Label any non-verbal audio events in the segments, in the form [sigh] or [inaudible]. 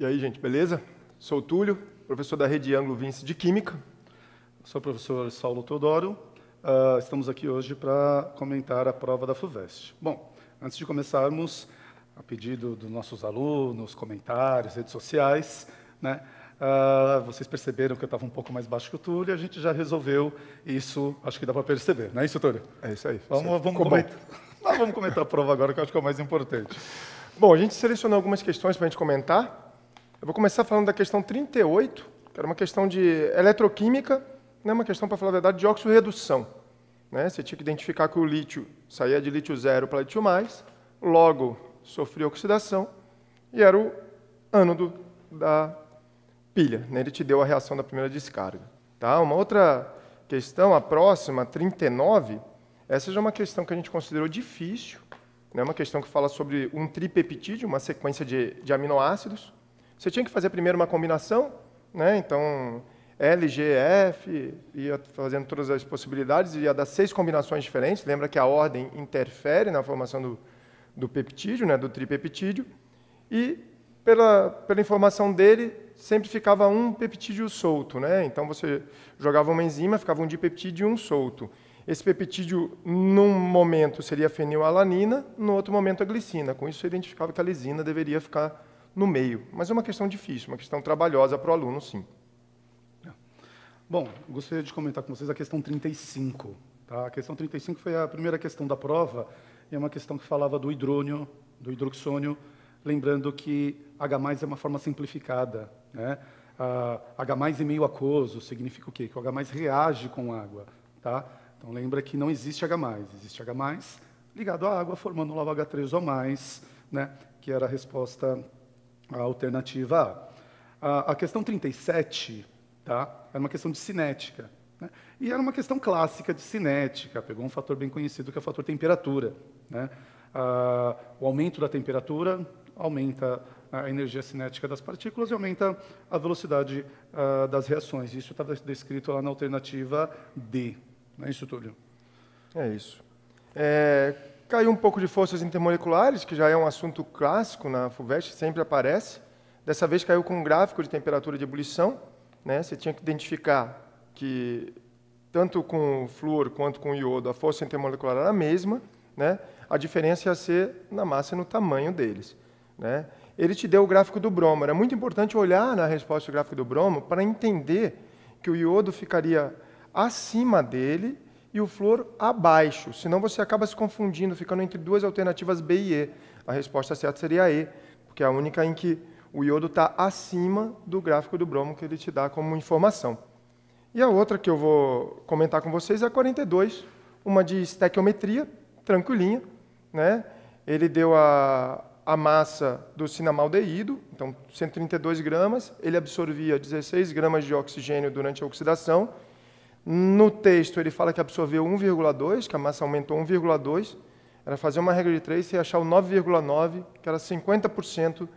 E aí, gente, beleza? Sou o Túlio, professor da Rede Anglo Vince de Química. Sou o professor Saulo Teodoro. Uh, estamos aqui hoje para comentar a prova da FUVEST. Bom, antes de começarmos, a pedido dos nossos alunos, comentários, redes sociais, né? Uh, vocês perceberam que eu estava um pouco mais baixo que o Túlio, e a gente já resolveu isso, acho que dá para perceber, não é isso, Túlio? É isso aí. Vamos, vamos, comentar. Não, vamos comentar a prova agora, que eu acho que é o mais importante. Bom, a gente selecionou algumas questões para a gente comentar, eu vou começar falando da questão 38, que era uma questão de eletroquímica, né, uma questão, para falar a verdade, de oxirredução. Né? Você tinha que identificar que o lítio saía de lítio zero para lítio mais, logo sofria oxidação, e era o ânodo da pilha. Né? Ele te deu a reação da primeira descarga. Tá? Uma outra questão, a próxima, 39, essa já é uma questão que a gente considerou difícil, é né? uma questão que fala sobre um tripeptídeo, uma sequência de, de aminoácidos, você tinha que fazer primeiro uma combinação, né? então LGF, ia fazendo todas as possibilidades, ia dar seis combinações diferentes. Lembra que a ordem interfere na formação do, do peptídeo, né? do tripeptídeo. E pela, pela informação dele, sempre ficava um peptídeo solto. Né? Então você jogava uma enzima, ficava um dipeptídeo e um solto. Esse peptídeo, num momento, seria fenilalanina, no outro momento, a glicina. Com isso, você identificava que a lisina deveria ficar no meio. Mas é uma questão difícil, uma questão trabalhosa para o aluno, sim. Bom, gostaria de comentar com vocês a questão 35. Tá? A questão 35 foi a primeira questão da prova, e é uma questão que falava do hidrônio, do hidroxônio, lembrando que H+, é uma forma simplificada. Né? Ah, H+, é meio aquoso, significa o quê? Que o H+, reage com água. Tá? Então, lembra que não existe H+, existe H+, ligado à água, formando o H3O+, né? que era a resposta a alternativa A. A, a questão 37 tá, era uma questão de cinética. Né? E era uma questão clássica de cinética, pegou um fator bem conhecido que é o fator temperatura. Né? Ah, o aumento da temperatura aumenta a energia cinética das partículas e aumenta a velocidade ah, das reações. Isso estava descrito lá na alternativa D. Não é isso, Túlio? É isso. É, Caiu um pouco de forças intermoleculares, que já é um assunto clássico na FUVEST, sempre aparece. Dessa vez caiu com um gráfico de temperatura de ebulição. Né? Você tinha que identificar que, tanto com o flúor quanto com o iodo, a força intermolecular era a mesma. Né? A diferença ia ser na massa e no tamanho deles. Né? Ele te deu o gráfico do bromo. Era muito importante olhar na resposta do gráfico do bromo para entender que o iodo ficaria acima dele e o flúor abaixo. Senão você acaba se confundindo, ficando entre duas alternativas B e E. A resposta certa seria a E, porque é a única em que o iodo está acima do gráfico do bromo que ele te dá como informação. E a outra que eu vou comentar com vocês é a 42, uma de estequiometria, tranquilinha. Né? Ele deu a, a massa do cinamaldeído, então 132 gramas, ele absorvia 16 gramas de oxigênio durante a oxidação, no texto, ele fala que absorveu 1,2, que a massa aumentou 1,2. Era fazer uma regra de 3 e achar o 9,9, que era 50%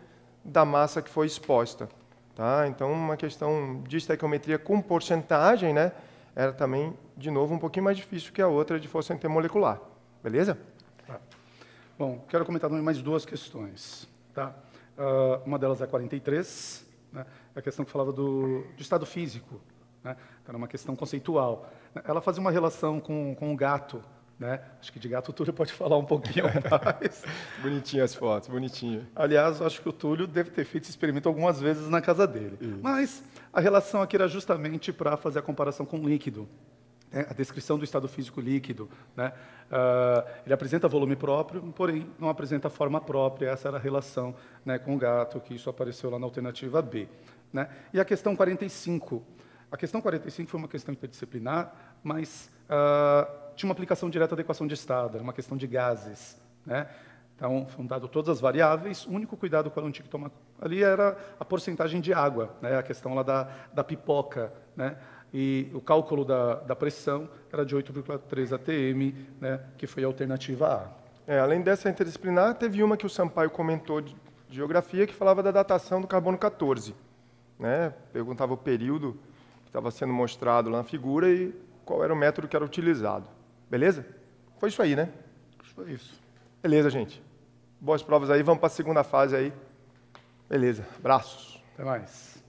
da massa que foi exposta. Tá? Então, uma questão de estequiometria com porcentagem, né? Era também, de novo, um pouquinho mais difícil que a outra de força intermolecular. Beleza? Tá. Bom, quero comentar também mais duas questões. Tá? Uh, uma delas é a 43, né? É a questão que falava do, do estado físico né? Então, era uma questão conceitual. Ela fazia uma relação com, com um gato. Né? Acho que de gato o Túlio pode falar um pouquinho [laughs] mais. bonitinha as fotos, bonitinha. Aliás, acho que o Túlio deve ter feito esse experimento algumas vezes na casa dele. Isso. Mas a relação aqui era justamente para fazer a comparação com o líquido. Né? A descrição do estado físico líquido. Né? Uh, ele apresenta volume próprio, porém não apresenta forma própria. Essa era a relação né, com o gato, que isso apareceu lá na alternativa B. Né? E a questão 45 a questão 45 foi uma questão interdisciplinar, mas uh, tinha uma aplicação direta da equação de estado, era uma questão de gases. Né? Então, foram dadas todas as variáveis, o único cuidado que o aluno tinha que tomar ali era a porcentagem de água, né? a questão lá da, da pipoca. Né? E o cálculo da, da pressão era de 8,3 atm, né? que foi a alternativa A. É, além dessa interdisciplinar, teve uma que o Sampaio comentou de geografia, que falava da datação do carbono 14. Né? Perguntava o período estava sendo mostrado lá na figura e qual era o método que era utilizado. Beleza? Foi isso aí, né? Foi isso. Beleza, gente. Boas provas aí, vamos para a segunda fase aí. Beleza, abraços. Até mais.